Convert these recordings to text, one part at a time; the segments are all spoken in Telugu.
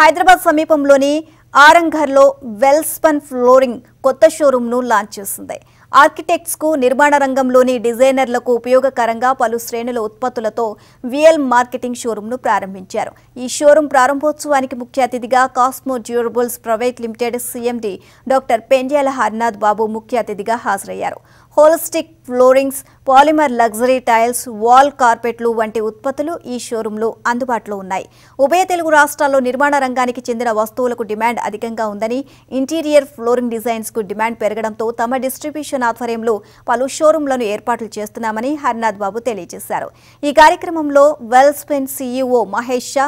హైదరాబాద్ సమీపంలోని ఆరంఘర్లో వెల్స్పన్ ఫ్లోరింగ్ కొత్త షోరూంను లాంచ్ చేసింది ఆర్కిటెక్ట్స్కు నిర్మాణ రంగంలోని డిజైనర్లకు ఉపయోగకరంగా పలు శ్రేణుల ఉత్పత్తులతో విఎల్ మార్కెటింగ్ షోరూంను ప్రారంభించారు ఈ షోరూం ప్రారంభోత్సవానికి ముఖ్య అతిథిగా Cosmo durables private limited CMD doctor Pendyala Harnath Babu ముఖ్య అతిథిగా హాజరయ్యారు holistic floorings polymer luxury tiles wall కార్పెట్లు వంటి ఉత్పత్తులు ఈ షోరూంలో అందుబాటులో ఉన్నాయి ఉభయ తెలుగు రాష్ట్రాల్లో నిర్మాణ రంగానికి చెందిన వస్తువులకు డిమాండ్ అధికంగా ఉందని ఇంటీరియర్ ఫ్లోరింగ్ డిజైన్స్ కు డిమాండ్ పెరగడంతో తమ డిస్ట్రిబ్యూషన్ ఆధ్వర్యంలో పలు షోరూంలను ఏర్పాట్లు చేస్తున్నామని హరినాథ్ బాబు తెలియజేశారు ఈ కార్యక్రమంలో Welspun CEO Mahesh Shah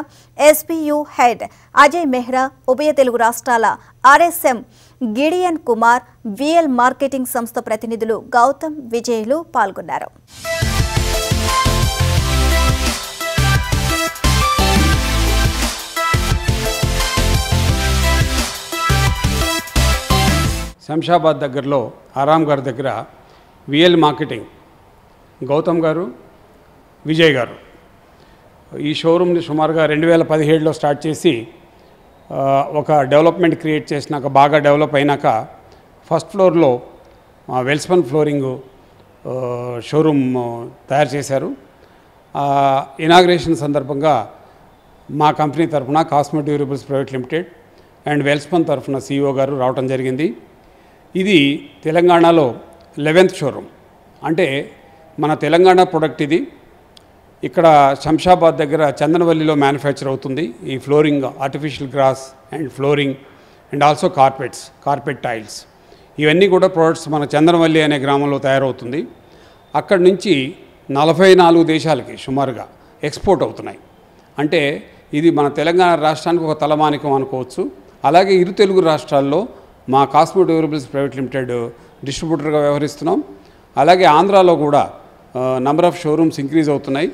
SBU head Ajay Mehra ఉభయ తెలుగు రాష్ట్రాల RSM Gideon Kumar VL marketing సంస్థ ప్రతినిధులు గౌతమ్ విజయ్లు పాల్గొన్నారు శంషాబాద్ దగ్గరలో ఆరామ్ గారి దగ్గర విఎల్ మార్కెటింగ్ గౌతమ్ గారు విజయ్ గారు ఈ షోరూమ్ని సుమారుగా రెండు వేల పదిహేడులో స్టార్ట్ చేసి ఒక డెవలప్మెంట్ క్రియేట్ చేసినాక బాగా డెవలప్ అయినాక ఫస్ట్ ఫ్లోర్లో వెల్స్పన్ ఫ్లోరింగ్ షోరూమ్ తయారు చేశారు ఇనాగ్రేషన్ సందర్భంగా మా కంపెనీ తరఫున Cosmo durables private limited and Welspun తరఫున సీఈఓ గారు రావటం జరిగింది ఇది తెలంగాణలో లెవెన్త్ షోరూమ్ అంటే మన తెలంగాణ ప్రొడక్ట్ ఇది ఇక్కడ శంషాబాద్ దగ్గర చందనవల్లిలో మ్యానుఫ్యాక్చర్ అవుతుంది ఈ flooring artificial grass and flooring and also carpets carpet tiles ఇవన్నీ కూడా ప్రోడక్ట్స్ మన చందనవల్లి అనే గ్రామంలో తయారవుతుంది అక్కడి నుంచి నలభై నాలుగు దేశాలకి సుమారుగా ఎక్స్పోర్ట్ అవుతున్నాయి అంటే ఇది మన తెలంగాణ రాష్ట్రానికి ఒక తలమానికం అనుకోవచ్చు అలాగే ఇరు తెలుగు రాష్ట్రాల్లో మా కాస్మో డ్యూరబుల్స్ ప్రైవేట్ లిమిటెడ్ డిస్ట్రిబ్యూటర్గా వ్యవహరిస్తున్నాం అలాగే ఆంధ్రాలో కూడా నంబర్ ఆఫ్ షోరూమ్స్ ఇంక్రీజ్ అవుతున్నాయి